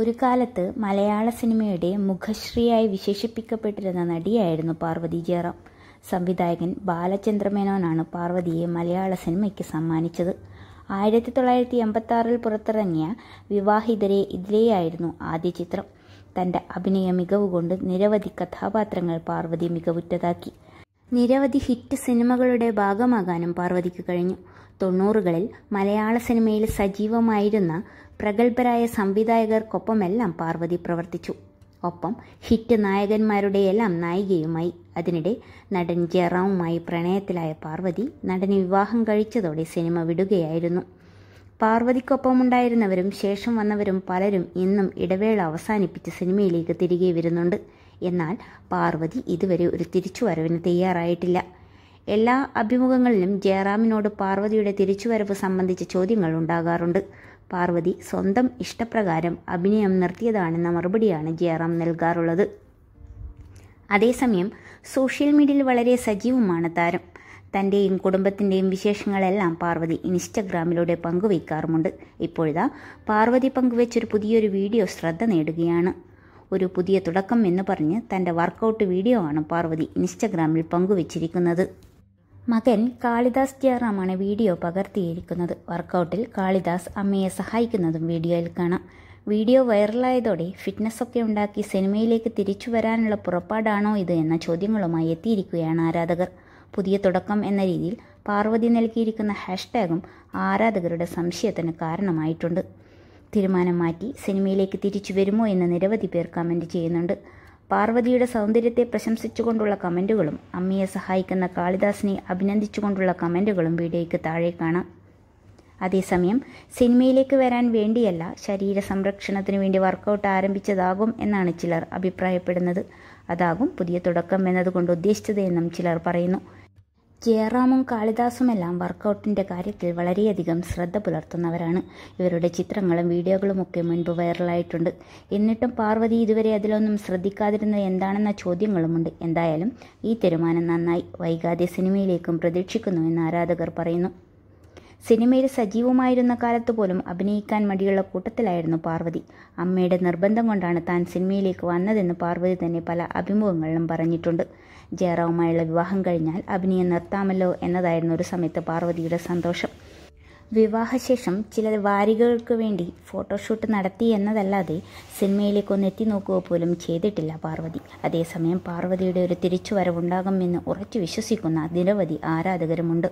ഒരു കാലത്ത് മലയാള സിനിമയുടെ മുഖശ്രീയായി വിശേഷിപ്പിക്കപ്പെട്ടിരുന്ന നടിയായിരുന്നു പാർവതി ജയറാം സംവിധായകൻ ബാലചന്ദ്രമേനോനാണ് പാർവതിയെ മലയാള സിനിമയ്ക്ക് സമ്മാനിച്ചത് ആയിരത്തി തൊള്ളായിരത്തി എൺപത്തി ആറിൽ പുറത്തിറങ്ങിയ വിവാഹിതരെ ഇതിലേയായിരുന്നു ആദ്യ ചിത്രം തൻ്റെ അഭിനയ മികവ് കൊണ്ട് നിരവധി കഥാപാത്രങ്ങൾ പാർവതി മികവുറ്റതാക്കി നിരവധി ഹിറ്റ് സിനിമകളുടെ ഭാഗമാകാനും പാർവതിക്ക് കഴിഞ്ഞു തൊണ്ണൂറുകളിൽ മലയാള സിനിമയിൽ സജീവമായിരുന്ന പ്രഗത്ഭരായ സംവിധായകർക്കൊപ്പമെല്ലാം പാർവതി പ്രവർത്തിച്ചു ഒപ്പം ഹിറ്റ് നായകന്മാരുടെയെല്ലാം നായികയുമായി അതിനിടെ നടൻ ജയറാമുമായി പ്രണയത്തിലായ പാർവതി നടന് വിവാഹം കഴിച്ചതോടെ സിനിമ വിടുകയായിരുന്നു പാർവതിക്കൊപ്പമുണ്ടായിരുന്നവരും ശേഷം വന്നവരും പലരും ഇന്നും ഇടവേള അവസാനിപ്പിച്ച് സിനിമയിലേക്ക് തിരികെ വരുന്നുണ്ട് എന്നാൽ പാർവതി ഇതുവരെ ഒരു തിരിച്ചുവരവിന് തയ്യാറായിട്ടില്ല എല്ലാ അഭിമുഖങ്ങളിലും ജയറാമിനോട് പാർവതിയുടെ തിരിച്ചുവരവ് സംബന്ധിച്ച ചോദ്യങ്ങൾ ഉണ്ടാകാറുണ്ട് പാർവതി സ്വന്തം ഇഷ്ടപ്രകാരം അഭിനയം നിർത്തിയതാണെന്ന മറുപടിയാണ് ജയറാം നൽകാറുള്ളത് അതേസമയം സോഷ്യൽ മീഡിയയിൽ വളരെ സജീവമാണ് താരം തൻ്റെയും കുടുംബത്തിൻ്റെയും വിശേഷങ്ങളെല്ലാം പാർവതി ഇൻസ്റ്റഗ്രാമിലൂടെ പങ്കുവയ്ക്കാറുമുണ്ട് ഇപ്പോഴാ പാർവതി പങ്കുവച്ചൊരു പുതിയൊരു വീഡിയോ ശ്രദ്ധ നേടുകയാണ് ഒരു പുതിയ തുടക്കം എന്ന് പറഞ്ഞ് തൻ്റെ വർക്കൗട്ട് വീഡിയോ ആണ് പാർവതി ഇൻസ്റ്റഗ്രാമിൽ പങ്കുവച്ചിരിക്കുന്നത് മകൻ കാളിദാസ് ജയറാമാണ് വീഡിയോ പകർത്തിയിരിക്കുന്നത് വർക്കൗട്ടിൽ കാളിദാസ് അമ്മയെ സഹായിക്കുന്നതും വീഡിയോയിൽ കാണാം വീഡിയോ വൈറലായതോടെ ഫിറ്റ്നസ്സൊക്കെ ഉണ്ടാക്കി സിനിമയിലേക്ക് തിരിച്ചു വരാനുള്ള പുറപ്പാടാണോ ഇത് എന്ന ചോദ്യങ്ങളുമായി എത്തിയിരിക്കുകയാണ് ആരാധകർ പുതിയ തുടക്കം എന്ന രീതിയിൽ പാർവതി നൽകിയിരിക്കുന്ന ഹാഷ്ടാഗും ആരാധകരുടെ സംശയത്തിന് കാരണമായിട്ടുണ്ട് തീരുമാനം മാറ്റി സിനിമയിലേക്ക് തിരിച്ചു വരുമോ എന്ന് നിരവധി പേർ കമൻറ്റ് ചെയ്യുന്നുണ്ട് പാർവതിയുടെ സൗന്ദര്യത്തെ പ്രശംസിച്ചുകൊണ്ടുള്ള കമൻറ്റുകളും അമ്മയെ സഹായിക്കുന്ന കാളിദാസിനെ അഭിനന്ദിച്ചുകൊണ്ടുള്ള കമൻറ്റുകളും വീഡിയോയ്ക്ക് താഴെ കാണാം അതേസമയം സിനിമയിലേക്ക് വരാൻ വേണ്ടിയല്ല ശരീര സംരക്ഷണത്തിനു വേണ്ടി വർക്കൗട്ട് ആരംഭിച്ചതാകും എന്നാണ് ചിലർ അഭിപ്രായപ്പെടുന്നത് അതാകും പുതിയ തുടക്കം എന്നതുകൊണ്ട് ഉദ്ദേശിച്ചത് എന്നും ചിലർ പറയുന്നു ജയറാമും കാളിദാസുമെല്ലാം വർക്കൗട്ടിൻ്റെ കാര്യത്തിൽ വളരെയധികം ശ്രദ്ധ പുലർത്തുന്നവരാണ് ഇവരുടെ ചിത്രങ്ങളും വീഡിയോകളും ഒക്കെ മുൻപ് വൈറലായിട്ടുണ്ട് എന്നിട്ടും പാർവതി ഇതുവരെ അതിലൊന്നും ശ്രദ്ധിക്കാതിരുന്നത് എന്താണെന്ന ചോദ്യങ്ങളുമുണ്ട് എന്തായാലും ഈ തീരുമാനം നന്നായി വൈകാതെ സിനിമയിലേക്കും പ്രതീക്ഷിക്കുന്നുവെന്ന് ആരാധകർ പറയുന്നു സിനിമയിൽ സജീവമായിരുന്ന കാലത്ത് പോലും അഭിനയിക്കാൻ മടിയുള്ള കൂട്ടത്തിലായിരുന്നു പാർവതി അമ്മയുടെ നിർബന്ധം കൊണ്ടാണ് താൻ സിനിമയിലേക്ക് വന്നതെന്ന് പാർവതി തന്നെ പല അഭിമുഖങ്ങളിലും പറഞ്ഞിട്ടുണ്ട് ജയറാവുമായുള്ള വിവാഹം കഴിഞ്ഞാൽ അഭിനയം നിർത്താമല്ലോ എന്നതായിരുന്നു ഒരു സമയത്ത് പാർവതിയുടെ സന്തോഷം വിവാഹശേഷം ചില വാരികകൾക്ക് വേണ്ടി ഫോട്ടോഷൂട്ട് നടത്തി എന്നതല്ലാതെ സിനിമയിലേക്കൊന്ന് എത്തി നോക്കുക പോലും ചെയ്തിട്ടില്ല പാർവതി അതേസമയം പാർവതിയുടെ ഒരു തിരിച്ചുവരവുണ്ടാകുമെന്ന് ഉറച്ചു വിശ്വസിക്കുന്ന നിരവധി ആരാധകരുമുണ്ട്